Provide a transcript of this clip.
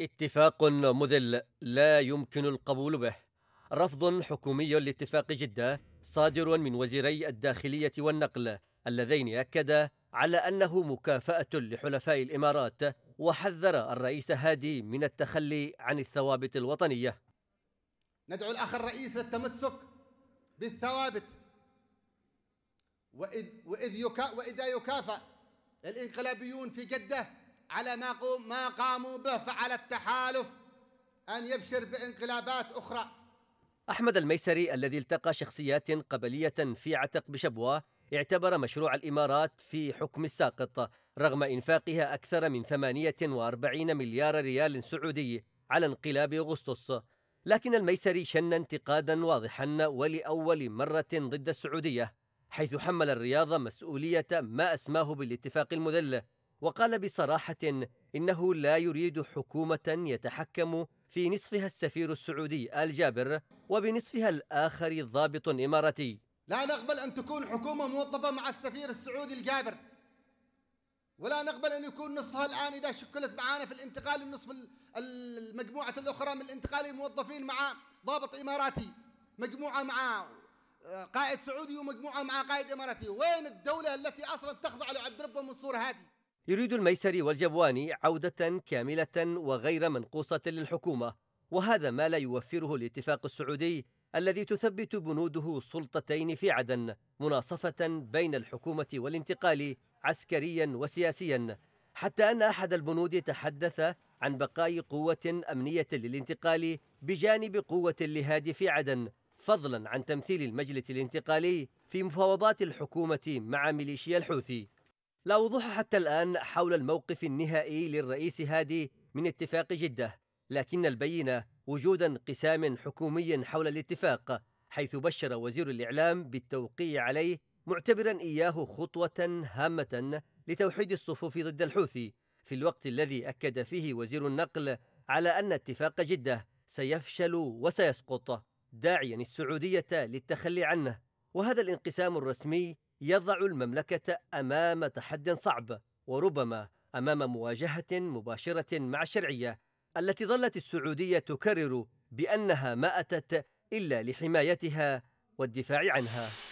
اتفاق مذل لا يمكن القبول به رفض حكومي لاتفاق جدة صادر من وزيري الداخلية والنقل اللذين أكدا على أنه مكافأة لحلفاء الإمارات وحذر الرئيس هادي من التخلي عن الثوابت الوطنية ندعو الأخ الرئيس للتمسك بالثوابت وإذ, وإذ يكا وإذا يكافأ الإنقلابيون في جدة على ما, ما قاموا به فعلى التحالف أن يبشر بانقلابات أخرى أحمد الميسري الذي التقى شخصيات قبلية في عتق بشبوة اعتبر مشروع الإمارات في حكم الساقط رغم إنفاقها أكثر من 48 مليار ريال سعودي على انقلاب أغسطس لكن الميسري شن انتقادا واضحا ولأول مرة ضد السعودية حيث حمل الرياض مسؤولية ما أسماه بالاتفاق المذل وقال بصراحه انه لا يريد حكومه يتحكم في نصفها السفير السعودي ال جابر وبنصفها الاخر ضابط اماراتي. لا نقبل ان تكون حكومه موظفه مع السفير السعودي الجابر. ولا نقبل ان يكون نصفها الان اذا شكلت معانا في الانتقال النصف المجموعه الاخرى من الانتقال موظفين مع ضابط اماراتي، مجموعه مع آه، قائد سعودي ومجموعه مع قائد اماراتي، وين الدوله التي اصلا تخضع لعبد ربه منصور هذه؟ يريد الميسري والجبواني عودة كاملة وغير منقوصة للحكومة وهذا ما لا يوفره الاتفاق السعودي الذي تثبت بنوده سلطتين في عدن مناصفة بين الحكومة والانتقال عسكريا وسياسيا حتى أن أحد البنود تحدث عن بقاء قوة أمنية للانتقال بجانب قوة اللهاد في عدن فضلا عن تمثيل المجلس الانتقالي في مفاوضات الحكومة مع ميليشيا الحوثي لا وضوح حتى الآن حول الموقف النهائي للرئيس هادي من اتفاق جدة لكن البينة وجود انقسام حكومي حول الاتفاق حيث بشر وزير الإعلام بالتوقيع عليه معتبرا إياه خطوة هامة لتوحيد الصفوف ضد الحوثي في الوقت الذي أكد فيه وزير النقل على أن اتفاق جدة سيفشل وسيسقط داعيا السعودية للتخلي عنه وهذا الانقسام الرسمي يضع المملكة أمام تحد صعب وربما أمام مواجهة مباشرة مع الشرعية التي ظلت السعودية تكرر بأنها ما أتت إلا لحمايتها والدفاع عنها